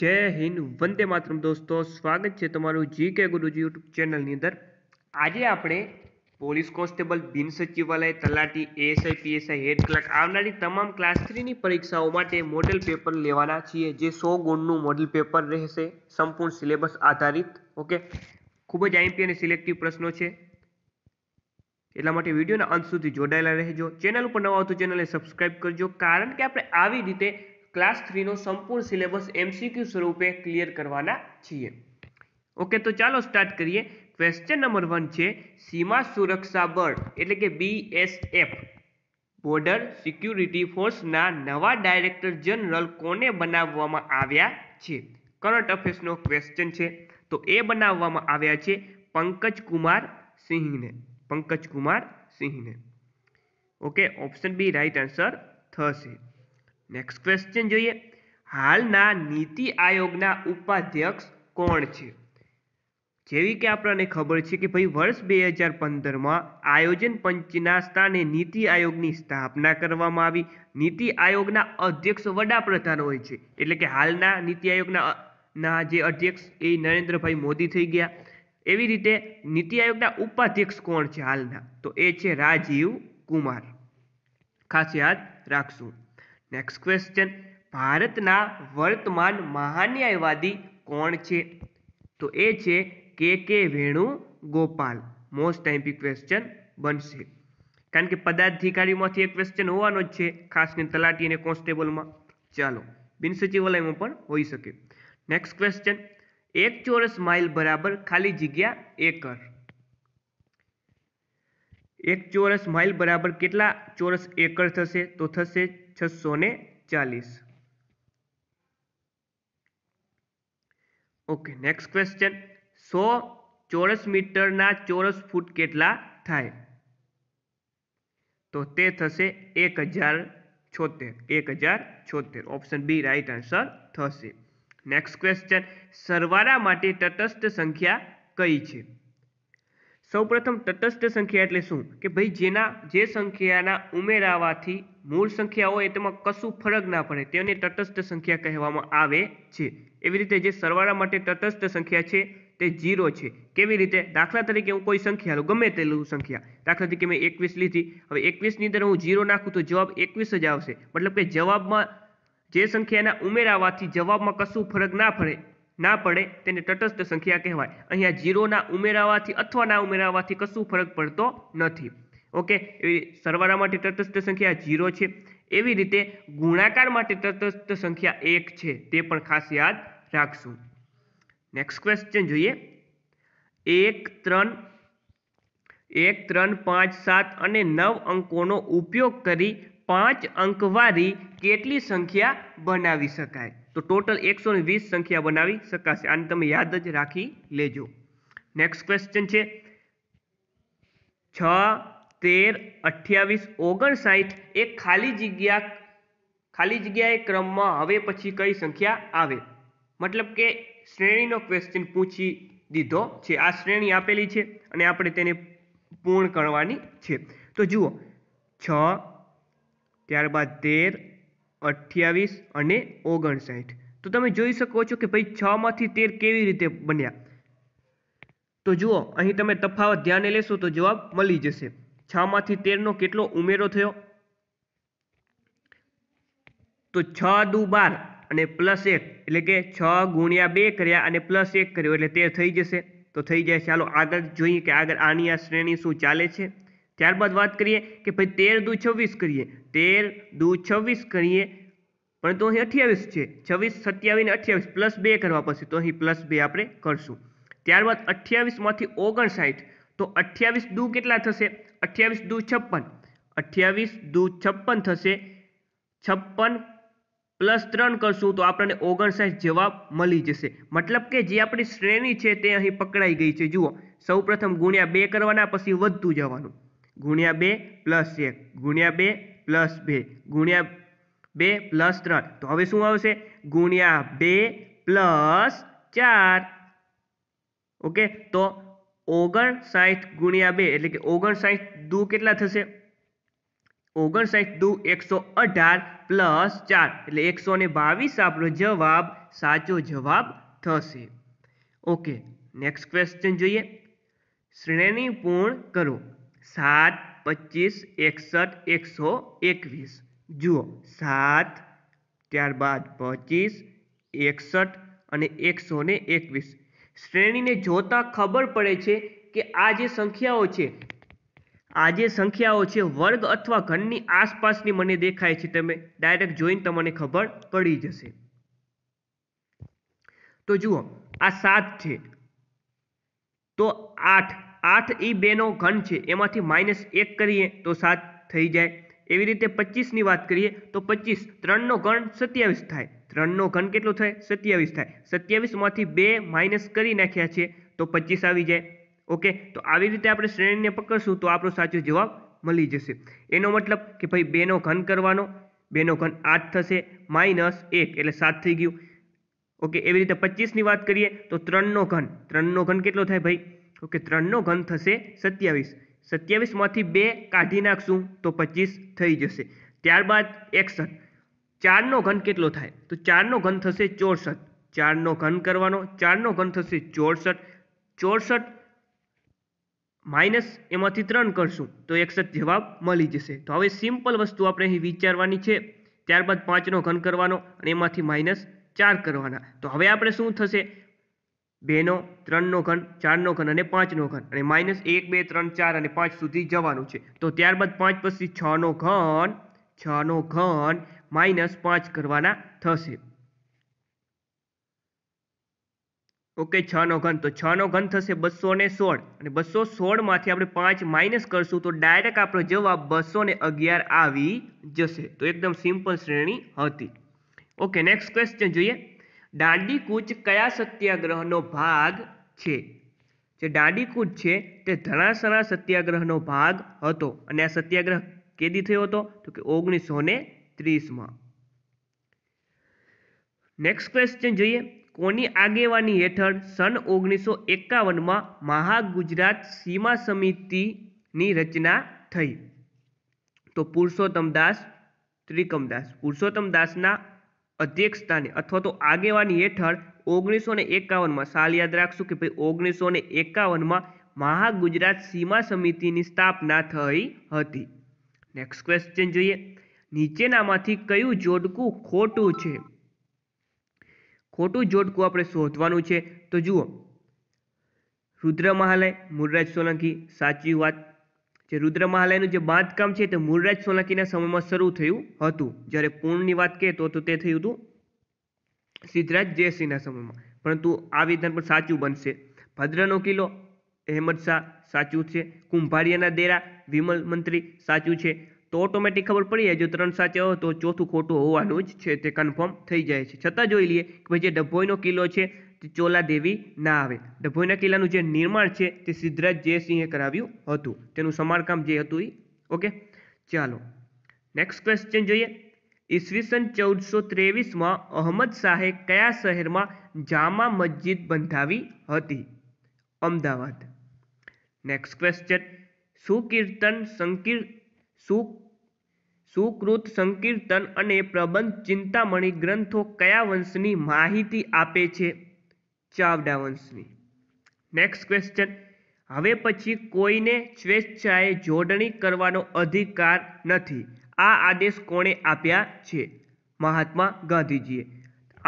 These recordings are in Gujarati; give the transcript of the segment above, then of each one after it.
જય હિન્દ વંદે માતરમ દોસ્તો સ્વાગત છે તમારું જી કે ગુરુજી યુટ્યુબ ચેનલની અંદર આજે આપણે પોલીસ કોન્સ્ટેબલ બિન સચિવાલય તલાટી એએસઆઈ પીએસઆઈ હેડ ક્લાર્ક આવનારી તમામ ક્લાસ થ્રીની પરીક્ષાઓ માટે મોડેલ પેપર લેવાના છીએ જે સો ગુણનું મોડેલ પેપર રહેશે સંપૂર્ણ સિલેબસ આધારિત ઓકે ખૂબ જ આઈમપી અને સિલેક્ટિવ પ્રશ્નો છે એટલા માટે વિડીયોના અંત સુધી જોડાયેલા રહેજો ચેનલ ઉપર નવા આવતું ચેનલને સબસ્ક્રાઇબ કરજો કારણ કે આપણે આવી રીતે ક્લાસ થ્રીનો સંપૂર્ણ સિલેબસ એમસીક્યુ સ્વરૂપે ક્લિયર કરવાના છીએ ઓકે તો ચાલો સ્ટાર્ટ કરીએ ક્વેશ્ચન નંબર વન છે સીમા સુરક્ષા બળ એટલે કે બીએસએફ બોર્ડર સિક્યુરિટી ફોર્સના નવા ડાયરેક્ટર જનરલ કોને બનાવવામાં આવ્યા છે કરંટ અફેર્સનો ક્વેશ્ચન છે તો એ બનાવવામાં આવ્યા છે પંકજ કુમાર સિંહને પંકજ કુમાર સિંહને okay option B right answer થશે નેક્સ્ટ ક્વેશ્ચન જોઈએ હાલના નીતિ આયોગના ઉપાધ્યક્ષ કોણ છે જેવી કે આપણને ખબર છે કે ભાઈ વર્ષ બે હજાર પંદરમાં આયોજન પંચના સ્થાને નીતિ આયોગની સ્થાપના કરવામાં આવી નીતિ આયોગના અધ્યક્ષ વડાપ્રધાન હોય છે એટલે કે હાલના નીતિ આયોગના ના જે અધ્યક્ષ એ નરેન્દ્રભાઈ મોદી થઈ ગયા એવી રીતે નીતિ આયોગના ઉપાધ્યક્ષ કોણ છે હાલના તો એ છે રાજીવ કુમાર ખાસ યાદ રાખશું નેક્સ્ટ ક્વેશ્ચન ભારતના વર્તમાન મહાન્યાયવાદી કોણ છે તો એ છે K K Venugopal most MP question બનશે કારણ કે પદાધિકારીમાંથી એક ક્વેશ્ચન હોવાનો જ છે ખાસ કરીને તલાટી અને કોન્સ્ટેબલમાં ચાલો બિન સચિવાલયમાં પણ હોઈ શકે નેક્સ્ટ ક્વેશ્ચન એક ચોરસ માઇલ બરાબર ખાલી જગ્યા એકર એક ચોરસ માઇલ બરાબર કેટલા ચોરસ એકર થશે તો થશે છસો ને ચાલીસ ઓકે નેક્સ્ટ ક્વેશ્ચન સો ચોરસ મીટરના ચોરસ ફૂટ કેટલા થાય તો તે થશે એક હજાર છોતેર એક હજાર છોતેર ઓપ્શન બી રાઈટ આન્સર થશે નેક્સ્ટ ક્વેશ્ચન સરવાળા માટે તટસ્થ સંખ્યા કઈ છે સૌપ્રથમ તટસ્થ સંખ્યા એટલે શું કે ભાઈ જેના જે સંખ્યાના ઉમેરાવાથી મૂળ સંખ્યા હોય તેમાં કશું ફરક ના પડે તેને તટસ્થ સંખ્યા કહેવામાં આવે છે એવી રીતે જે સરવાળા માટે તટસ્થ સંખ્યા છે તે જીરો છે કેવી રીતે દાખલા તરીકે હું કોઈ સંખ્યા લઉં ગમે તેલું સંખ્યા દાખલા તરીકે મેં એકવીસ લીધી હવે એકવીસની અંદર હું ઝીરો નાખું તો જવાબ એકવીસ જ આવશે મતલબ કે જવાબમાં જે સંખ્યાના ઉમેરાવાથી જવાબમાં કશું ફરક ના પડે ના પડે તેને તટસ્થ સંખ્યા કહેવાય અહીંયા જીરોના ઉમેરાવાથી અથવા ના ઉમેરાવાથી કશું ફરક પડતો નથી ઓકે એવી સરવાળા માટે તટસ્થ સંખ્યા જીરો છે એવી રીતે ગુણાકાર માટે તટસ્થ સંખ્યા એક છે તે પણ ખાસ યાદ રાખશું નેક્સ્ટ ક્વેશ્ચન જોઈએ એક ત્રણ એક ત્રણ પાંચ સાત અને નવ અંકોનો ઉપયોગ કરી પાંચ અંકવાળી કેટલી સંખ્યા બનાવી શકાય તો ટોટલ એકસો વીસ સંખ્યા બનાવી શકાશે આને તમે યાદ જ રાખી લેજો નેક્સ્ટ ક્વેશ્ચન છે છ તેર અઠ્યાવીસ ઓગણસાઠ એ ખાલી જગ્યા ખાલી જગ્યાએ ક્રમમાં હવે પછી કઈ સંખ્યા આવે મતલબ કે શ્રેણીનો ક્વેશ્ચન પૂછી દીધો છે આ શ્રેણી આપેલી છે અને આપણે તેને પૂર્ણ કરવાની છે તો જુઓ છ ત્યારબાદ તેર અઠ્યાવીસ અને ઓગણસાઠ તો તમે જોઈ શકો છો કે ભાઈ છમાંથી તેર કેવી રીતે બન્યા તો જુઓ અહીં તમે તફાવત ધ્યાને લેશો તો જવાબ મળી જશે છમાંથી તેરનો કેટલો ઉમેરો થયો તો છ દુ બાર અને પ્લસ એક એટલે કે છ ગુણ્યા બે કર્યા અને પ્લસ એક કર્યો એટલે તેર થઈ જશે તો થઈ જાય ચાલો આગળ જોઈએ કે આગળ આની આ શ્રેણી શું ચાલે છે ત્યારબાદ વાત કરીએ કે ભાઈ તેર દુ છવ્વીસ કરીએ તેર દુ છવ્વીસ કરીએ પરંતુ અહીં અઠ્યાવીસ છે છવ્વીસ સત્યાવીસ અઠ્યાવીસ પ્લસ બે કરવા પડશે તો અહીં પ્લસ બે આપણે કરશું ત્યારબાદ અઠ્યાવીસમાંથી ઓગણસાઠ તો અઠ્યાવીસ દુ કેટલા થશે અઠ્યાવીસ દુ છપ્પન અઠ્યાવીસ દુ છપ્પન થશે છપ્પન પ્લસ ત્રણ કરશું તો આપણને ઓગણસાઠ જવાબ મળી જશે મતલબ કે જે આપણી શ્રેણી છે તે અહીં પકડાઈ ગઈ છે જુઓ સૌપ્રથમ ગુણ્યા બે કરવાના પછી વધતું જવાનું ગુણ્યા બે પ્લસ એક ગુણ્યા બે પ્લસ બે ગુણ્યા બે પ્લસ ત્રણ તો હવે શું આવશે ગુણ્યા બે પ્લસ ચાર ઓકે તો ઓગણસાઠ ગુણ્યા બે એટલે કે ઓગણસાઠ દુ કેટલા થશે ઓગણસાઠ દુ એકસો અઢાર પ્લસ ચાર એટલે એકસો ને બાવીસ આપણો જવાબ સાચો જવાબ થશે ઓકે નેક્સ્ટ ક્વેશ્ચન જોઈએ શ્રેણી પૂર્ણ કરો સાત પચીસ એકસઠ એકસો એકવીસ જુઓ સાત ત્યારબાદ પચીસ એકસઠ અને એકસો ને એકવીસ શ્રેણીને જોતાં ખબર પડે છે કે આ જે સંખ્યાઓ છે આ જે સંખ્યાઓ છે વર્ગ અથવા ઘનની આસપાસની મને દેખાય છે તમે ડાયરેક્ટ જોઈને તમને ખબર પડી જશે તો જુઓ આ સાત છે તો આઠ આઠ એ બેનો ઘન છે એમાંથી માઇનસ એક કરીએ તો સાત થઈ જાય એવી રીતે પચીસની વાત કરીએ તો પચીસ ત્રણનો ઘન સત્યાવીસ થાય ત્રણનો ઘન કેટલો થાય સત્યાવીસ થાય સત્યાવીસમાંથી બે માઇનસ કરી નાખ્યા છે તો પચીસ આવી જાય ઓકે તો આવી રીતે આપણે શ્રેણીને પકડશું તો આપણો સાચો જવાબ મળી જશે એનો મતલબ કે ભાઈ બેનો ઘન કરવાનો બેનો ઘન આઠ થશે માઇનસ એક એટલે સાત થઈ ગયું ઓકે એવી રીતે પચીસની વાત કરીએ તો ત્રણનો ઘન ત્રણનો ઘન કેટલો થાય ભાઈ ઓકે ત્રણનો ઘન થશે સત્યાવીસ સત્યાવીસમાંથી બે કાઢી નાખશું તો પચીસ થઈ જશે ત્યારબાદ એકસઠ ચારનો ઘન કેટલો થાય તો ચારનો ઘન થશે ચોસઠ ચારનો ઘન કરવાનો ચારનો ઘન થશે ચોસઠ ચોસઠ માઇનસ એમાંથી ત્રણ કરશું તો એકસઠ જવાબ મળી જશે તો હવે સિમ્પલ વસ્તુ આપણે અહીં વિચારવાની છે ત્યારબાદ પાંચનો ઘન કરવાનો અને એમાંથી માઇનસ ચાર કરવાના તો હવે આપણે શું થશે બેનો ત્રણનો ઘન ચારનો ઘન અને પાંચનો ઘન અને માઇનસ એક બે ત્રણ ચાર અને પાંચ સુધી જવાનું છે તો ત્યારબાદ પાંચ પછી છનો ઘન છનો ઘન માઇનસ પાંચ કરવાના થશે ઓકે છનો ઘન તો છનો ઘન થશે બસો ને સોળ અને બસો સોળમાંથી આપણે પાંચ માઇનસ કરશું તો ડાયરેક્ટ આપણો જવાબ બસો ને અગિયાર આવી જશે તો એકદમ સિમ્પલ શ્રેણી હતી ઓકે નેક્સ્ટ ક્વેશ્ચન જોઈએ દાંડી કૂચ કયા સત્યાગ્રહનો ભાગ છે જે દાંડીકૂચ છે તે ધણાસણા સત્યાગ્રહનો ભાગ હતો અને આ સત્યાગ્રહ કેદી થયો હતો તો કે ઓગણીસો ને ત્રીસમાં નેક્સ્ટ ક્વેશ્ચન જોઈએ કોની આગેવાની હેઠળ સન ઓગણીસો એકાવનમાં મહાગુજરાત સીમા સમિતિની રચના થઈ તો પુરુષોત્તમ દાસ ત્રિકમદાસ પુરુષોત્તમ દાસના અધ્યક્ષતાને અથવા તો આગેવાની હેઠળ ઓગણીસો ને એકાવનમાં સાલ યાદ રાખશું કે ભાઈ ઓગણીસો ને એકાવનમાં મહાગુજરાત સીમા સમિતિની સ્થાપના થઈ હતી નેક્સ્ટ ક્વેશ્ચન જોઈએ નીચેનામાંથી કયું જોડકું ખોટું છે ખોટું જોડકું આપણે શોધવાનું છે તો જુઓ રુદ્ર મહાલય મુરરાજ સોલંકી સાચી વાત જે રુદ્ર મહાલયનું જે બાંધકામ છે તે મૂળરાજ સોલંકીના સમયમાં શરૂ થયું હતું જ્યારે પૂર્ણની વાત કહે તો તે થયું હતું સિદ્ધરાજ જયસિંહના સમયમાં પરંતુ આ વિધાન પણ સાચું બનશે ભદ્રનો કિલ્લો અહેમદ શાહ સાચું છે કુંભારિયાના દેરા વિમલ મંત્રી સાચું છે તો ઓટોમેટિક ખબર પડી જાય જો ત્રણ સાચા હોય તો ચોથું ખોટું હોવાનું જ છે તે કન્ફર્મ થઈ જાય છે છતાં જોઈ લઈએ કે ભાઈ જે ડભોઈનો કિલ્લો છે ચોલાદેવી ના આવે ડભોઈના કિલ્લાનું જે નિર્માણ છે તે સિદ્ધરાજ જયસિંહે કરાવ્યું હતું તેનું સમારકામ જે હતું એ ઓકે ચાલો નેક્સ્ટ ક્વેશ્ચન જોઈએ ઈસવીસન ચૌદસો ત્રેવીસમાં અહમદ શાહે કયા શહેરમાં જામા મસ્જિદ બંધાવી હતી અમદાવાદ નેક્સ્ટ ક્વેશ્ચન સુકીર્તન સંકીર સુ સુકૃત સંકીર્તન અને પ્રબંધ ચિંતામણી ગ્રંથો કયા વંશની માહિતી આપે છે ચાવ ડાવન્સની નેક્સ્ટ ક્વેશ્ચન હવે પછી કોઈને સ્વેચ્છાએ જોડણી કરવાનો અધિકાર નથી આ આદેશ કોણે આપ્યા છે મહાત્મા ગાંધીજીએ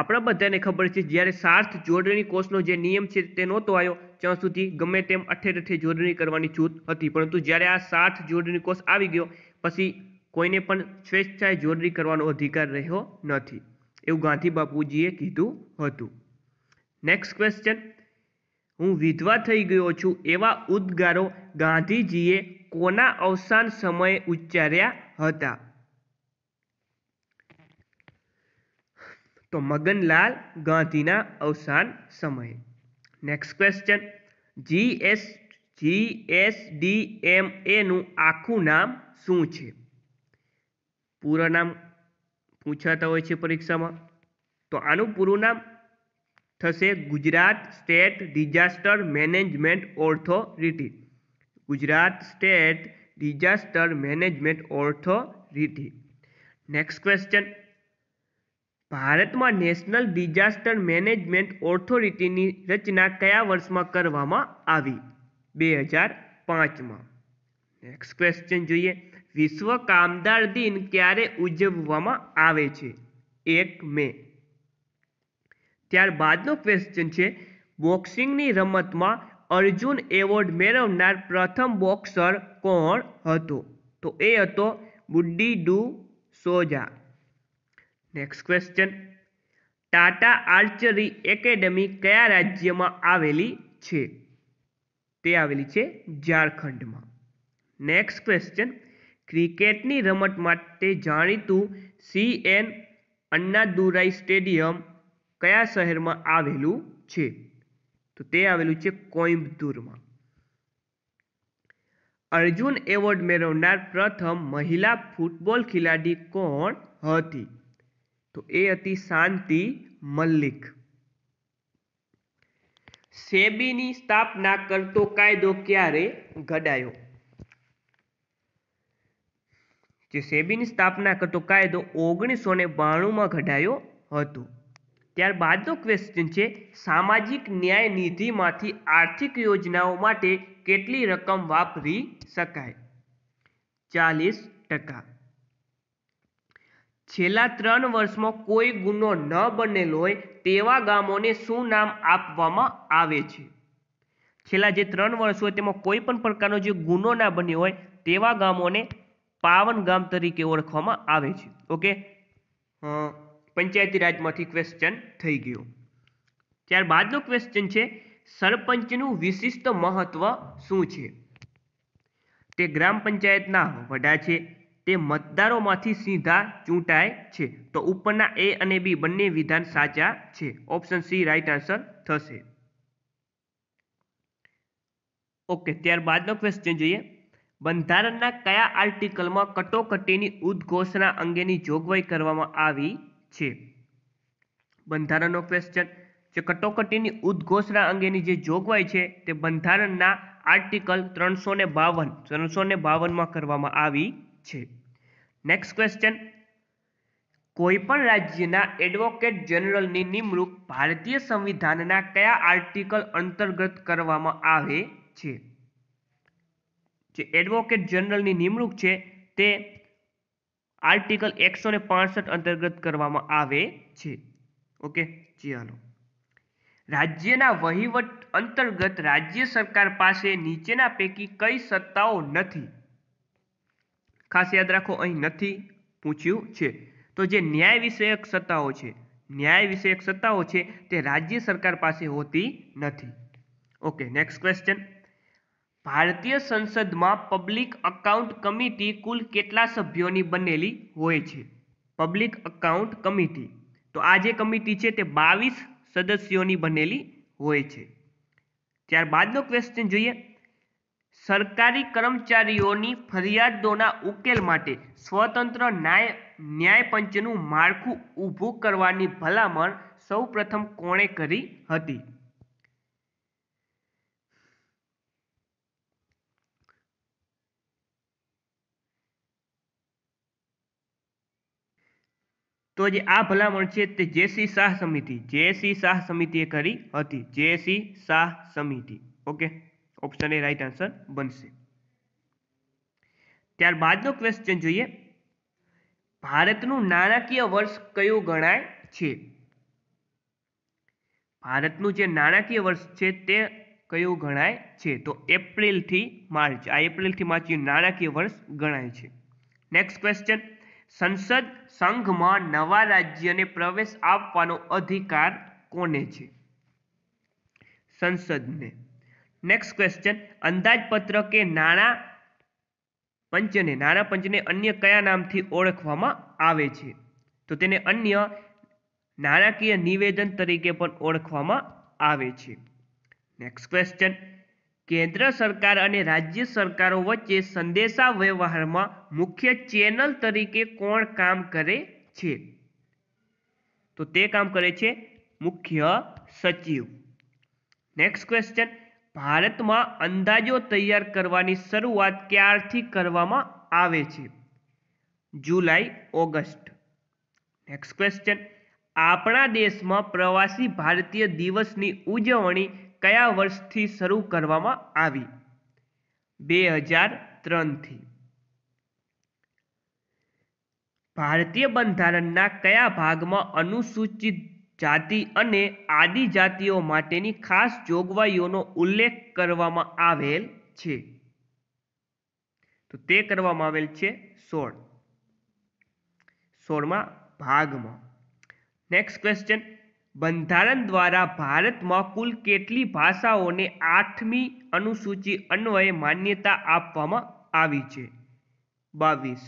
આપણા બધાને ખબર છે જ્યારે સાર્થ જોડણી કોષનો જે નિયમ છે તે નહોતો આવ્યો ત્યાં સુધી ગમે તેમ અઠેર અઠે જોડણી કરવાની છૂટ હતી પરંતુ જ્યારે આ સાર્થ જોડણી કોષ આવી ગયો પછી કોઈને પણ સ્વેચ્છાએ જોડણી કરવાનો અધિકાર રહ્યો નથી એવું ગાંધી બાપુજીએ કીધું હતું નેક્સ્ટ ક્વેશ્ચન હું વિધવા થઈ ગયો છું એવા ઉદ્ગારો ગાંધીજીએ કોના અવસાન સમયે ઉચ્ચાર્યા હતા તો મગનલાલ ગાંધીના અવસાન સમયે next question G S G S D M એનું આખું નામ શું છે પૂરું નામ પૂછાતા હોય છે પરીક્ષામાં તો આનું પૂરું નામ થશે Gujarat state disaster management authority Gujarat state disaster management authority next question ભારતમાં નેશનલ ડિઝાસ્ટર મેનેજમેન્ટ ઓથોરિટીની રચના કયા વર્ષમાં કરવામાં આવી બે હજાર પાંચમાં નેક્સ્ટ ક્વેશ્ચન જોઈએ વિશ્વ કામદાર દિન ક્યારે ઉજવવામાં આવે છે એક મે ત્યારબાદનો ક્વેશ્ચન છે બોક્સિંગની રમતમાં અર્જુન એવોર્ડ મેળવનાર પ્રથમ બોક્સર કોણ હતો તો એ હતો બુડ્ડી ડુ સોજા next question Tata archery academy કયા રાજ્યમાં આવેલી છે તે આવેલી છે ઝારખંડમાં નેક્સ્ટ ક્વેશ્ચન ક્રિકેટની રમત માટે જાણીતું સી એન અન્નાદુરાઈ સ્ટેડિયમ કયા શહેરમાં આવેલું છે તો તે આવેલું છે કોઇમ્બતુરમાં અર્જુન એવોર્ડ મેળવનાર પ્રથમ મહિલા ફૂટબોલ ખેલાડી કોણ હતી તો એ હતી શાંતિ મલ્લિક સેબીની સ્થાપના કરતો કાયદો ક્યારે ઘડાયો જે સેબીની સ્થાપના કરતો કાયદો ઓગણીસો ને બાણુંમાં ઘડાયો હતો ત્યારબાદનો ક્વેશ્ચન છે સામાજિક ન્યાય નિધિમાંથી આર્થિક યોજનાઓ માટે કેટલી રકમ વાપરી શકાય ચાલીસ ટકા છેલ્લા ત્રણ વર્ષમાં કોઈ ગુનો ન બનેલો હોય તેવા ગામોને શું નામ આપવામાં આવે છે છેલ્લા જે ત્રણ વર્ષ હોય તેમાં કોઈ પણ પ્રકારનો જે ગુનો ના બન્યો હોય તેવા ગામોને પાવન ગામ તરીકે ઓળખવામાં આવે છે ઓકે પંચાયતી રાજમાંથી ક્વેશ્ચન થઈ ગયો ત્યારબાદનો ક્વેશ્ચન છે સરપંચનું વિશિષ્ટ મહત્વ શું છે તે ગ્રામ પંચાયતના વડા છે તે મતદારોમાંથી સીધા ચૂંટાય છે તો ઉપરના એ અને બી બંને વિધાન સાચા છે ઓપ્શન સી રાઈટ આન્સર થશે ઓકે ત્યારબાદનો ક્વેશ્ચન જોઈએ બંધારણના કયા આર્ટિકલમાં કટોકટીની ઉદ્ઘોષણા અંગેની જોગવાઈ કરવામાં આવી છે બંધારણનો ક્વેશ્ચન જે કટોકટીની ઉદ્ઘોષણા અંગેની જે જોગવાઈ છે તે બંધારણના આર્ટિકલ ત્રણસો ને બાવન ત્રણસો ને બાવનમાં કરવામાં આવી છે નેક્સ્ટ ક્વેશ્ચન કોઈપણ રાજ્યના એડવોકેટ જનરલની નિમણૂક ભારતીય સંવિધાનના કયા આર્ટિકલ અંતર્ગત કરવામાં આવે છે જે એડવોકેટ જનરલની નિમણૂક છે તે આર્ટિકલ એકસો ને પાસઠ અંતર્ગત કરવામાં આવે છે ઓકે ચાલો રાજ્યના વહીવટ અંતર્ગત રાજ્ય સરકાર પાસે નીચેના પૈકી કઈ સત્તાઓ નથી ખાસ યાદ રાખો અહીં નથી પૂછ્યું છે તો જે ન્યાય વિષયક સત્તાઓ છે ન્યાય વિષયક સત્તાઓ છે તે રાજ્ય સરકાર પાસે હોતી નથી ઓકે નેક્સ્ટ ક્વેશ્ચન ભારતીય સંસદમાં પબ્લિક અકાઉન્ટ કમિટી કુલ કેટલા સભ્યોની બનેલી હોય છે પબ્લિક અકાઉન્ટ કમિટી તો આ જે કમિટી છે તે બાવીસ સદસ્યોની બનેલી હોય છે ત્યારબાદનો ક્વેશ્ચન જોઈએ સરકારી કર્મચારીઓની ફરિયાદોના ઉકેલ માટે સ્વતંત્ર ન્યાય ન્યાય પંચનું માળખું ઊભું કરવાની ભલામણ સૌપ્રથમ કોણે કરી હતી તો જે આ ભલામણ છે તે જેસી શાહ સમિતિ જેસી શાહ સમિતિએ કરી હતી જેસી શાહ સમિતિ okay option A right answer બનશે ત્યારબાદનો ક્વેશ્ચન જોઈએ ભારતનું નાણાકીય વર્ષ કયું ગણાય છે ભારતનું જે નાણાકીય વર્ષ છે તે કયું ગણાય છે તો એપ્રિલથી માર્ચ આ એપ્રિલથી માર્ચ નાણાકીય વર્ષ ગણાય છે નેક્સ્ટ ક્વેશ્ચન સંસદ સંઘમાં નવા રાજ્યને પ્રવેશ આપવાનો અધિકાર કોને છે સંસદને નેક્સ્ટ ક્વેશ્ચન અંદાજપત્ર કે નાણાં પંચને નાણાં પંચને અન્ય કયા નામથી ઓળખવામાં આવે છે તો તેને અન્ય નાણાકીય નિવેદન તરીકે પણ ઓળખવામાં આવે છે નેક્સ્ટ ક્વેશ્ચન કેન્દ્ર સરકાર અને રાજ્ય સરકારો વચ્ચે સંદેશાવ્યવહારમાં મુખ્ય ચેનલ તરીકે કોણ કામ કરે છે તો તે કામ કરે છે મુખ્ય સચિવ નેક્સ્ટ ક્વેશ્ચન ભારતમાં અંદાજો તૈયાર કરવાની શરૂઆત ક્યારથી કરવામાં આવે છે જુલાઈ ઓગસ્ટ નેક્સ્ટ ક્વેશ્ચન આપણા દેશમાં પ્રવાસી ભારતીય દિવસની ઉજવણી કયા વર્ષથી શરૂ કરવામાં આવી બે હજાર ત્રણથી ભારતીય બંધારણના કયા ભાગમાં અનુસૂચિત જાતિ અને આદિજાતિઓ માટેની ખાસ જોગવાઈઓનો ઉલ્લેખ કરવામાં આવેલ છે તો તે કરવામાં આવેલ છે સોળ સોળમાં ભાગમાં નેક્સ્ટ ક્વેશ્ચન બંધારણ દ્વારા ભારતમાં કુલ કેટલી ભાષાઓને આઠમી અનુસૂચિ અન્વયે માન્યતા આપવામાં આવી છે બાવીસ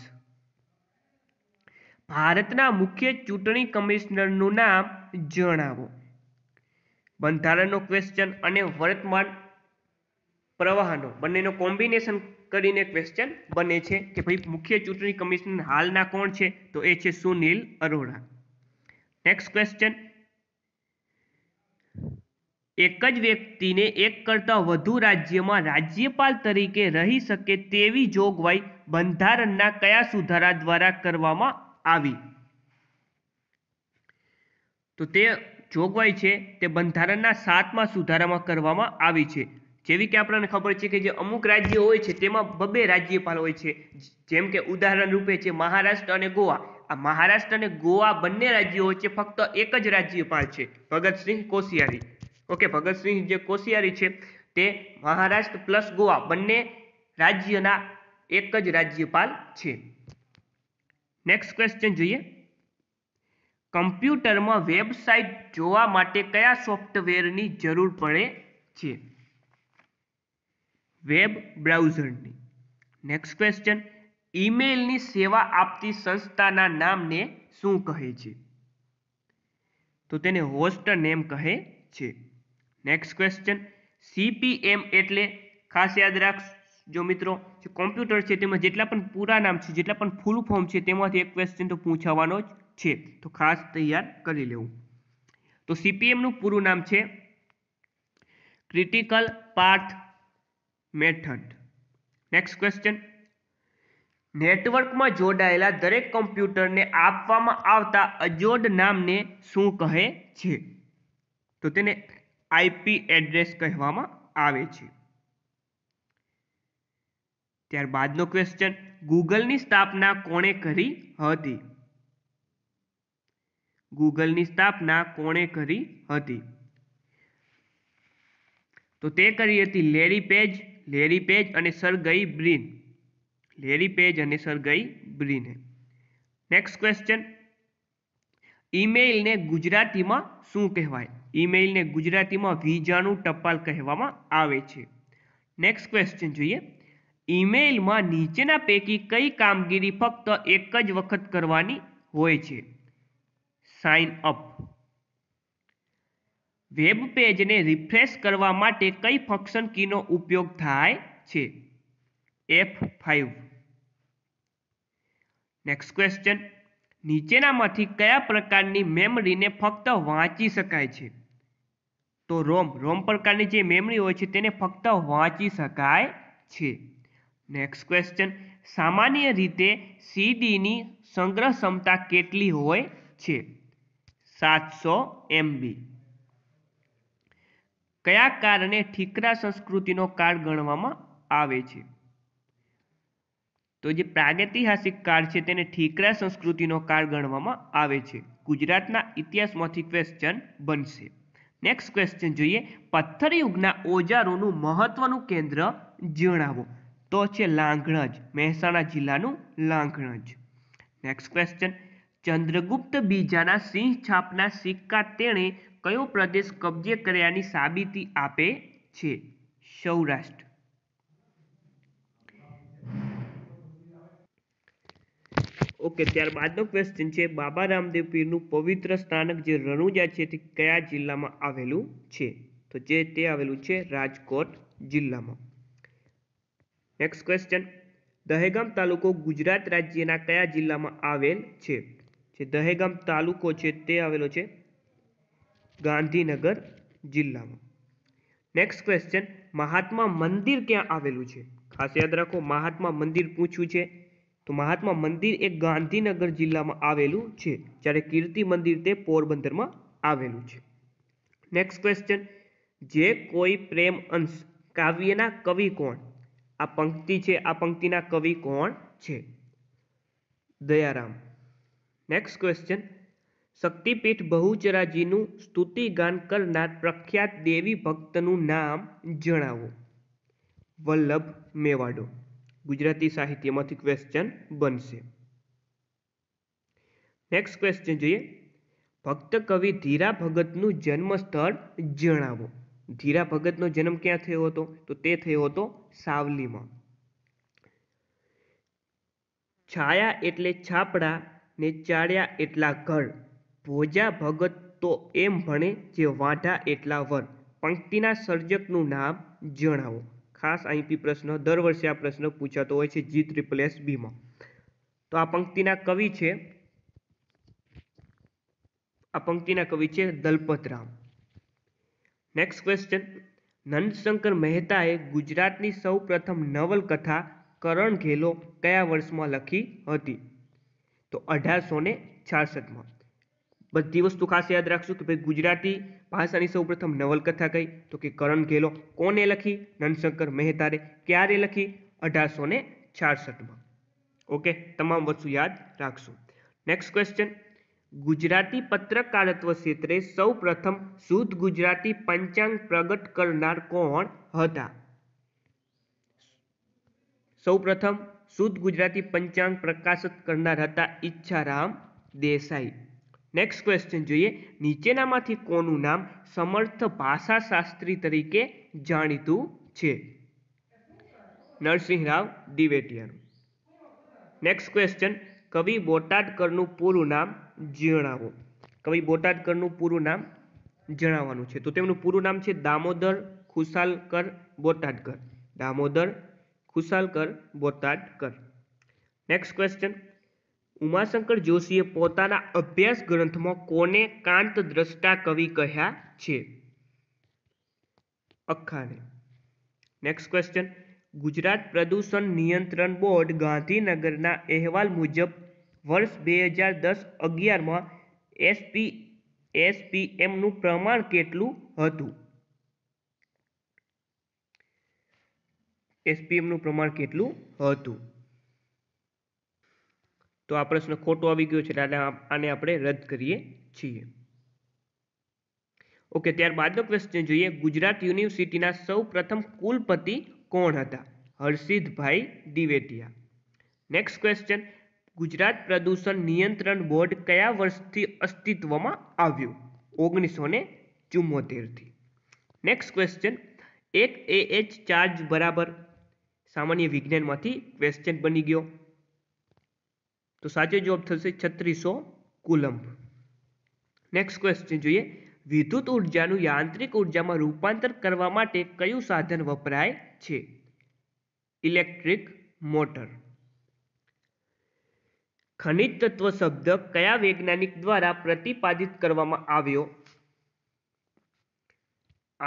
ભારતના મુખ્ય ચૂંટણી કમિશનરનું નામ જણાવો બંધારણનો ક્વેશ્ચન અને વર્તમાન પ્રવાહનો બંનેનો કોમ્બિનેશન કરીને ક્વેશ્ચન બને છે કે ભાઈ મુખ્ય ચૂંટણી કમિશનર હાલના કોણ છે તો એ છે સુનિલ અરોરા નેક્સ્ટ ક્વેશ્ચન એક જ વ્યક્તિને એક કરતાં વધુ રાજ્યમાં રાજ્યપાલ તરીકે રહી શકે તેવી જોગવાઈ બંધારણના કયા સુધારા દ્વારા કરવામાં આવી તો તે જોગવાઈ છે તે બંધારણના સાતમા સુધારામાં કરવામાં આવી છે જેવી કે આપણને ખબર છે કે જે અમુક રાજ્ય હોય છે તેમાં બબે રાજ્યપાલ હોય છે જેમ કે ઉદાહરણ રૂપે છે મહારાષ્ટ્ર અને ગોવા આ મહારાષ્ટ્ર અને ગોવા બંને રાજ્યો વચ્ચે ફક્ત એક જ રાજ્યપાલ છે ભગતસિંહ કોશિયારી ઓકે ભગતસિંહ જે કોશિયારી છે તે મહારાષ્ટ્ર પ્લસ ગોવા બંને રાજ્યના એક જ રાજ્યપાલ છે નેક્સ્ટ ક્વેશ્ચન જોઈએ કમ્પ્યુટરમાં વેબસાઇટ જોવા માટે કયા સોફ્ટવેરની જરૂર પડે છે વેબ બ્રાઉઝરની નેક્સ્ટ ક્વેશ્ચન ઈમેલની સેવા આપતી સંસ્થાના નામને શું કહે છે તો તેને હોસ્ટ નેમ કહે છે નેક્સ્ટ ક્વેશ્ચન સીપીએમ એટલે ખાસ યાદ જો મિત્રો જે કોમ્પ્યુટર છે તેમાં જેટલા પણ પૂરા નામ છે જેટલા પણ ફૂલ ફોર્મ છે તેમાંથી એક ક્વેશ્ચન તો પૂછાવાનો જ છે તો ખાસ તૈયાર કરી લેવું તો સીપીએમનું પૂરું નામ છે critical path method next question નેટવર્કમાં જોડાયેલા દરેક કમ્પ્યુટરને આપવામાં આવતા અજોડ નામને શું કહે છે તો તેને આઈપી એડ્રેસ કહેવામાં આવે છે ત્યારબાદનો ક્વેશ્ચન ગૂગલની સ્થાપના કોણે કરી હતી ગૂગલની સ્થાપના કોણે કરી હતી તો તે કરી હતી લેરી પેજ લેરી પેજ અને સરગઈ બ્રિન લેરી પેજ અને સરગઈ બ્રિને નેક્સ્ટ ક્વેશ્ચન ઈમેઇલને ગુજરાતીમાં શું કહેવાય ઈમેઇલને ગુજરાતીમાં વીજાણુ ટપાલ કહેવામાં આવે છે નેક્સ્ટ ક્વેશ્ચન જોઈએ ઈમેઇલમાં નીચેના પૈકી કઈ કામગીરી ફક્ત એક જ વખત કરવાની હોય છે સાઇન અપ વેબ પેજને રિફ્રેશ કરવા માટે કઈ ફંક્શન કીનો ઉપયોગ થાય છે એફ ફાઇવ નેક્સ્ટ ક્વેશ્ચન નીચેનામાંથી કયા પ્રકારની મેમરીને ફક્ત વાંચી શકાય છે તો રોમ રોમ પ્રકારની જે મેમરી હોય છે તેને ફક્ત વાંચી શકાય છે નેક્સ્ટ ક્વેશ્ચન સામાન્ય રીતે સીડીની સંગ્રહ ક્ષમતા કેટલી હોય છે સાતસો એમબી કયા કારણે ઠીકરા સંસ્કૃતિનો કાળ ગણવામાં આવે છે તો જે પ્રાગૈતિહાસિક કાળ છે તેને ઠીકરા સંસ્કૃતિનો કાળ ગણવામાં આવે છે ગુજરાતના ઇતિહાસમાંથી ક્વેશ્ચન બનશે નેક્સ્ટ ક્વેશ્ચન જોઈએ પથ્થર યુગના ઓજારોનું મહત્વનું કેન્દ્ર જણાવો તો છે લાંગણજ મહેસાણા જિલ્લાનું લાંગણજ નેક્સ્ટ ક્વેશ્ચન ચંદ્રગુપ્ત બીજાના સિંહ છાપના સિક્કા તેણે કયો પ્રદેશ કબજે કર્યાની સાબિતી આપે છે સૌરાષ્ટ્ર ઓકે ત્યારબાદનો ક્વેશ્ચન છે બાબા રામદેવ પીરનું પવિત્ર સ્થાનક જે રણુજા છે તે કયા જિલ્લામાં આવેલું છે તો જે તે આવેલું છે રાજકોટ જિલ્લામાં નેક્સ્ટ ક્વેશ્ચન દહેગામ તાલુકો ગુજરાત રાજ્યના કયા જિલ્લામાં આવેલ છે જે દહેગામ તાલુકો છે તે આવેલો છે ગાંધીનગર જિલ્લામાં નેક્સ્ટ ક્વેશ્ચન મહાત્મા મંદિર ક્યાં આવેલું છે ખાસ યાદ રાખો મહાત્મા મંદિર પૂછ્યું છે તો મહાત્મા મંદિર એ ગાંધીનગર જિલ્લામાં આવેલું છે જ્યારે કીર્તિ મંદિર તે પોરબંદરમાં આવેલું છે નેક્સ્ટ ક્વેશ્ચન જે કોઈ પ્રેમ અંશ કાવ્યના કવિ કોણ આ પંક્તિ છે આ પંક્તિના કવિ કોણ છે દયારામ નેક્સ્ટ ક્વેશ્ચન શક્તિપીઠ બહુચરાજીનું સ્તુતિ ગાન કરનાર પ્રખ્યાત દેવી ભક્તનું નામ જણાવો વલ્લભ મેવાડો ગુજરાતી સાહિત્યમાંથી ક્વેશ્ચન બનશે નેક્સ્ટ ક્વેશ્ચન જોઈએ ભક્ત કવિ ધીરા ભગતનું જન્મ સ્થળ જણાવો ધીરા ભગતનો જન્મ ક્યાં થયો હતો તો તે થયો હતો સાવલીમાં છાયા એટલે છાપડા ને ચાળ્યા એટલા ઘર ભોજા ભગત તો એમ ભણે જે વાંઢા એટલા વર પંક્તિના સર્જકનું નામ જણાવો ખાસ આઈપી પ્રશ્ન દર વર્ષે આ પ્રશ્ન પૂછાતો હોય છે જી ટ્રિપલ એસ બીમાં તો આ પંક્તિના કવિ છે આ પંક્તિના કવિ છે દલપતરામ નેક્સ્ટ ક્વેશ્ચન નંદશંકર મહેતાએ ગુજરાતની સૌ પ્રથમ નવલકથા કરણ ઘેલો કયા વર્ષમાં લખી હતી તો અઢારસો ને છાસઠમાં બધી વસ્તુ ખાસ યાદ રાખશું કે ભાઈ ગુજરાતી ભાષાની સૌપ્રથમ નવલકથા કઈ તો કે કરણ ઘેલો કોને લખી નનશંકર મહેતારે ક્યારે લખી અઢારસો ને છાસઠમાં ઓકે તમામ વસ્તુ યાદ રાખશું નેક્સ્ટ ક્વેશ્ચન ગુજરાતી પત્રકારત્વ ક્ષેત્રે સૌપ્રથમ શુદ્ધ ગુજરાતી પંચાંગ પ્રગટ કરનાર કોણ હતા સૌપ્રથમ શુદ્ધ ગુજરાતી પંચાંગ પ્રકાશિત કરનાર હતા ઈચ્છારામ દેસાઈ નેક્સ્ટ ક્વેશ્ચન જોઈએ નીચેનામાંથી કોનું નામ સમર્થ ભાષાશાસ્ત્રી તરીકે જાણીતું છે નરસિંહ રાવ દિવેટિયાનું નેક્સ્ટ ક્વેશ્ચન કવિ બોટાદકરનું પૂરું નામ જણાવો કવિ બોટાદકરનું પૂરું નામ જણાવવાનું છે તો તેમનું પૂરું નામ છે દામોદર ખુશાલકર બોટાદકર દામોદર ખુશાલકર બોટાદકર નેક્સ્ટ ક્વેશ્ચન ઉમાશંકર જોશીએ પોતાના અભ્યાસ ગ્રંથમાં કોને કાંત દ્રષ્ટા કવિ કહ્યા છે અખાને નેક્સ્ટ ક્વેશ્ચન ગુજરાત પ્રદૂષણ નિયંત્રણ બોર્ડ ગાંધીનગરના અહેવાલ મુજબ વર્ષ બે હજાર દસ અગિયારમાં એસપી એસપીએમનું પ્રમાણ કેટલું હતું એસપીએમનું પ્રમાણ કેટલું હતું તો આ પ્રશ્ન ખોટો આવી ગયો છે એટલે આને આપણે રદ કરીએ છીએ ઓકે ત્યારબાદનો ક્વેશ્ચન જોઈએ ગુજરાત યુનિવર્સિટીના સૌ પ્રથમ કુલપતિ કોણ હતા હર્ષિદભાઈ દિવેટિયા નેક્સ્ટ ક્વેશ્ચન ગુજરાત પ્રદૂષણ નિયંત્રણ બોર્ડ કયા વર્ષથી અસ્તિત્વમાં આવ્યું ઓગણીસો ને ચુમ્મોતેરથી નેક્સ્ટ ક્વેશ્ચન એક એ એચ ચાર્જ બરાબર સામાન્ય વિજ્ઞાનમાંથી ક્વેશ્ચન બની ગયો તો સાચો જવાબ થશે છત્રીસો કુલંબ નેક્સ્ટ ક્વેશ્ચન જોઈએ વિદ્યુત ઉર્જાનું યાંત્રિક ઉર્જામાં રૂપાંતર કરવા માટે કયું સાધન વપરાય છે ઇલેક્ટ્રિક મોટર ખનિજ તત્વ શબ્દ કયા વૈજ્ઞાનિક દ્વારા પ્રતિપાદિત કરવામાં આવ્યો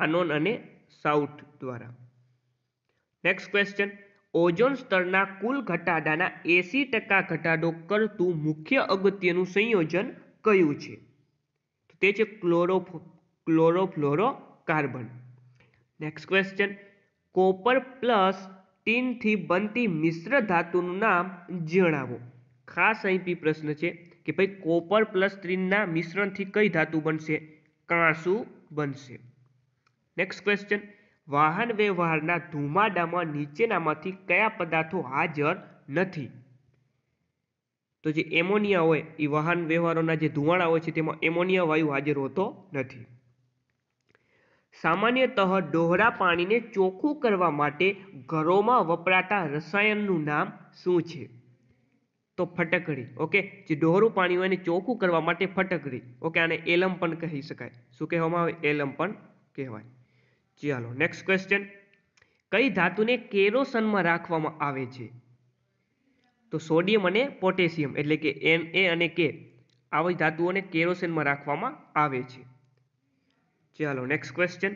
આનોન અને સાઉથ દ્વારા નેક્સ્ટ ક્વેશ્ચન ઓઝોન સ્તરના કુલ ઘટાડાના એંસી ટકા ઘટાડો કરતું મુખ્ય અગત્યનું સંયોજન કયું છે તે છે ક્લોરોફ chlorofluorocarbon next question copper plus ટીનથી બનતી મિશ્ર ધાતુનું નામ જણાવો ખાસ અહીંથી પ્રશ્ન છે કે ભાઈ કોપર પ્લસ ટીનના મિશ્રણથી કઈ ધાતુ બનશે કાંસુ બનશે નેક્સ્ટ ક્વેશ્ચન વાહન વ્યવહારના ધુમાડામાં નીચેનામાંથી કયા પદાર્થો હાજર નથી તો જે એમોનિયા હોય એ વાહન વ્યવહારોના જે ધુમાડા હોય છે તેમાં એમોનિયા વાયુ હાજર હોતો નથી સામાન્યતઃ ડોહરા પાણીને ચોખ્ખું કરવા માટે ઘરોમાં વપરાતા રસાયણનું નામ શું છે તો ફટકડી ઓકે જે ડોહરું પાણી હોય એને ચોખ્ખું કરવા માટે ફટકડી ઓકે આને એલમ પણ કહી શકાય શું કહેવામાં આવે એલમ પણ કહેવાય ચાલો નેક્સ્ટ ક્વેશ્ચન કઈ ધાતુને કેરોસનમાં રાખવામાં આવે છે તો સોડિયમ અને પોટેશિયમ એટલે કે એન એ અને કે આવી ધાતુઓને કેરોસેનમાં રાખવામાં આવે છે ચાલો નેક્સ્ટ ક્વેશ્ચન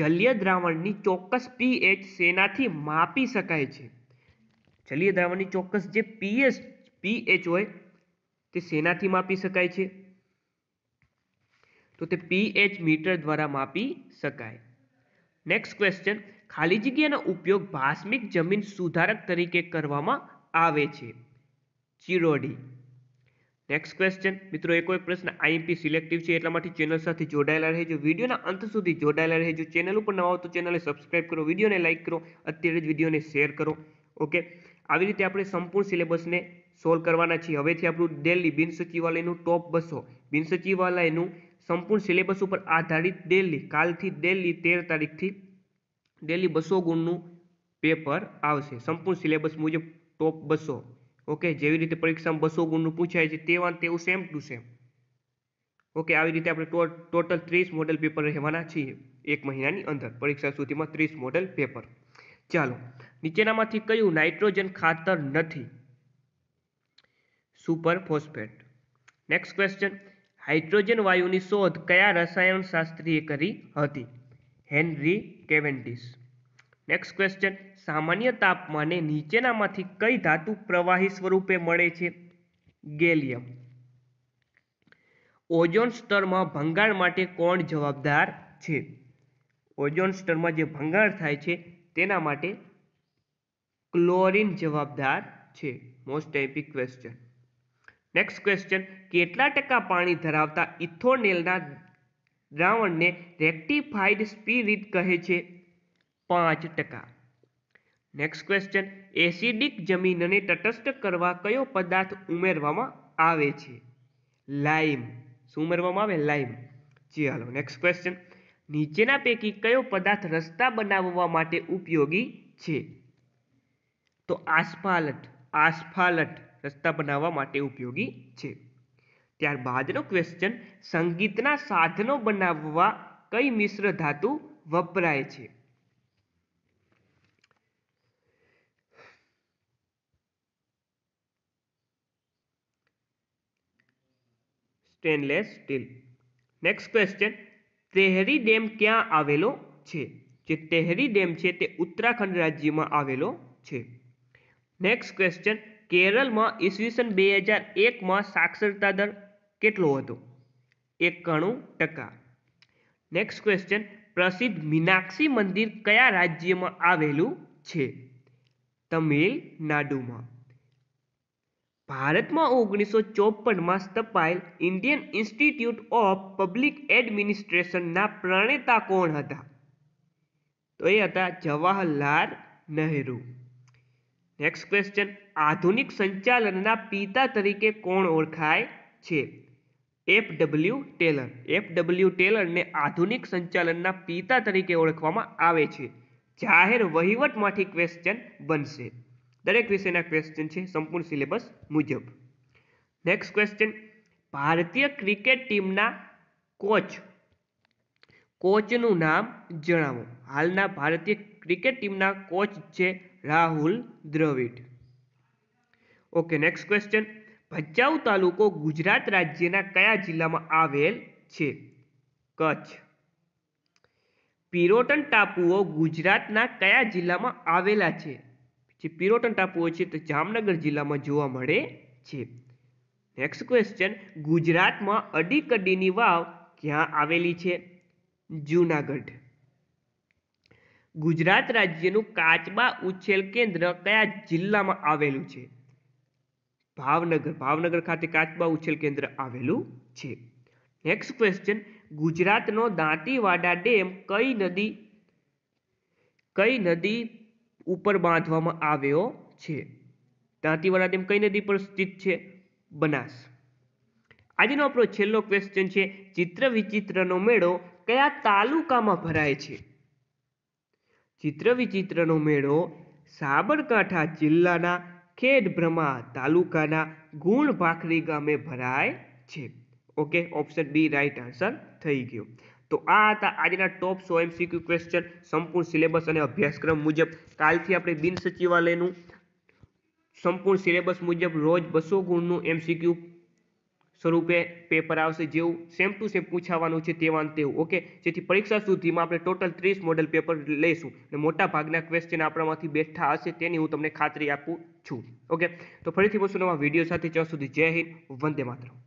જલીય દ્રાવણની ચોક્કસ પીએચ સેનાથી માપી શકાય છે જલીય દ્રાવણની ચોક્કસ જે પીએચ પીએચ હોય તે સેનાથી માપી શકાય છે તો તે પીએચ મીટર દ્વારા માપી શકાય નેક્સ્ટ ક્વેશ્ચન ખાલી જગ્યાનો ઉપયોગ ભાસ્મિક જમીન સુધારક તરીકે કરવામાં આવે છે ચિરોડી નેક્સ્ટ ક્વેશ્ચન મિત્રો એકો એક પ્રશ્ન આઈએમપી સિલેક્ટિવ છે એટલા માટે ચેનલ સાથે જોડાયેલા રહેજો વિડીયોના અંત સુધી જોડાયેલા રહેજો ચેનલ ઉપર નવા તો ચેનલને સબસ્ક્રાઈબ કરો વિડીયોને લાઈક કરો અત્યારે જ વિડીયોને શેર કરો ઓકે આવી રીતે આપણે સંપૂર્ણ સિલેબસને સોલ્વ કરવાના છીએ હવેથી આપણું ડેલી બિન સચિવાલયનું ટોપ બસો બિન સચિવાલયનું સંપૂર્ણ સિલેબસ ઉપર આધારિત ડેલી કાલથી ડેલી તેર તારીખથી ડેલી બસો ગુણનું પેપર આવશે સંપૂર્ણ સિલેબસ મુજબ ટોપ બસો ઓકે જેવી રીતે પરીક્ષામાં બસો ગુણનું પૂછાય છે તેવા તેવું સેમ ટુ સેમ ઓકે આવી રીતે આપણે ટોટલ ત્રીસ મોડલ પેપર રહેવાના છીએ એક મહિનાની અંદર પરીક્ષા સુધીમાં ત્રીસ મોડલ પેપર ચાલો નીચેનામાંથી કયું નાઇટ્રોજન ખાતર નથી super phosphate next question hydrogen વાયુની શોધ કયા રસાયણશાસ્ત્રીએ કરી હતી હેનરી કેવેન્ડિસ નેક્સ્ટ ક્વેશ્ચન સામાન્ય તાપમાને નીચેનામાંથી કઈ ધાતુ પ્રવાહી સ્વરૂપે મળે છે ગેલિયમ ઓઝોન સ્તરમાં ભંગાણ માટે કોણ જવાબદાર છે ઓઝોન સ્તરમાં જે ભંગાણ થાય છે તેના માટે ક્લોરિન જવાબદાર છે most epic question next question કેટલા ટકા પાણી ધરાવતા ઇથોનેલના દ્રાવણને રેક્ટિફાઈડ સ્પિરિટ કહે છે પાંચ ટકા નેક્સ્ટ ક્વેશ્ચન એસિડિક જમીનને તટસ્થ કરવા કયો પદાર્થ ઉમેરવામાં આવે છે લાઈમ શું ઉમેરવામાં આવે લાઈમ ચાલો નેક્સ્ટ ક્વેશ્ચન નીચેના પૈકી કયો પદાર્થ રસ્તા બનાવવા માટે ઉપયોગી છે તો આસ્ફાલટ આસ્ફાલટ રસ્તા બનાવવા માટે ઉપયોગી છે ત્યારબાદનો ક્વેશ્ચન સંગીતના સાધનો બનાવવા કઈ મિશ્ર ધાતુ વપરાય છે stainless steel next question Tehri dam ક્યાં આવેલો છે જે તેહરી ડેમ છે તે ઉત્તરાખંડ રાજ્યમાં આવેલો છે નેક્સ્ટ ક્વેશ્ચન કેરળમાં ઈસવીસન બે હજાર એકમાં સાક્ષરતા દર કેટલો હતો એકાણું ટકા નેક્સ્ટ ક્વેશ્ચન પ્રસિદ્ધ મીનાક્ષી મંદિર કયા રાજ્યમાં આવેલું છે તમિલનાડુમાં ભારતમાં ઓગણીસો ચોપનમાં સ્થપાયેલ ઇન્ડિયન ઇન્સ્ટિટ્યૂટ ઓફ પબ્લિક એડમિનિસ્ટ્રેશનના પ્રણેતા કોણ હતા તો એ હતા જવાહરલાલ નહેરુ નેક્સ્ટ ક્વેશ્ચન આધુનિક સંચાલનના પિતા તરીકે કોણ ઓળખાય છે F W Taylor F W ટેલરને આધુનિક સંચાલનના પિતા તરીકે ઓળખવામાં આવે છે જાહેર વહીવટમાંથી ક્વેશ્ચન બનશે દરેક વિષયના ક્વેશ્ચન છે સંપૂર્ણ સિલેબસ મુજબ નેક્સ્ટ ક્વેશ્ચન ભારતીય ક્રિકેટ ટીમના કોચ કોચનું નામ જણાવો હાલના ભારતીય ક્રિકેટ ટીમના કોચ છે Rahul Dravid okay next question Bhachau તાલુકો ગુજરાત રાજ્યના કયા જિલ્લામાં આવેલ છે કચ્છ પિરોટન ટાપુઓ ગુજરાતના કયા જિલ્લામાં આવેલા છે જે પિરોટન ટાપુઓ છે તો જામનગર જિલ્લામાં જોવા મળે છે નેક્સ્ટ ક્વેશ્ચન ગુજરાતમાં અડીકડીની વાવ ક્યાં આવેલી છે જૂનાગઢ ગુજરાત રાજ્યનું કાચબા ઉછેર કેન્દ્ર કયા જિલ્લામાં આવેલું છે ભાવનગર ભાવનગર ખાતે કાચબા ઉછેર કેન્દ્ર આવેલું છે નેક્સ્ટ ક્વેશ્ચન ગુજરાતનો દાંતીવાડા ડેમ કઈ નદી કઈ નદી ઉપર બાંધવામાં આવ્યો છે દાંતીવાડા ડેમ કઈ નદી પર સ્થિત છે બનાસ આજનો આપણો છેલ્લો ક્વેશ્ચન છે ચિત્ર વિચિત્રનો મેળો કયા તાલુકામાં ભરાય છે ચિત્ર વિચિત્રનો મેળો સાબરકાંઠા જિલ્લાના ખેડબ્રહ્મા તાલુકાના ગુણ ભાખરી ગામે ભરાય છે okay option B right answer થઈ ગયો તો આ હતા આજના ટોપ સો એમસીક્યુ ક્વેશ્ચન સંપૂર્ણ સિલેબસ અને અભ્યાસક્રમ મુજબ કાલથી આપણે બિન સચિવાલયનું સંપૂર્ણ સિલેબસ મુજબ રોજ બસો ગુણનું એમસીક્યુ સ્વરૂપે પેપર આવશે જેવું સેમ ટુ સેમ પૂછાવાનું છે તેવા તેવું ઓકે જેથી પરીક્ષા સુધીમાં આપણે ટોટલ ત્રીસ મોડલ પેપર લઈશું અને મોટા ભાગના ક્વેશ્ચન આપણામાંથી બેઠા હશે તેની હું તમને ખાતરી આપું છું ઓકે તો ફરીથી મળશું નવા વિડીયો સાથે જ્યાં સુધી જય હિન્દ વંદે માતરમ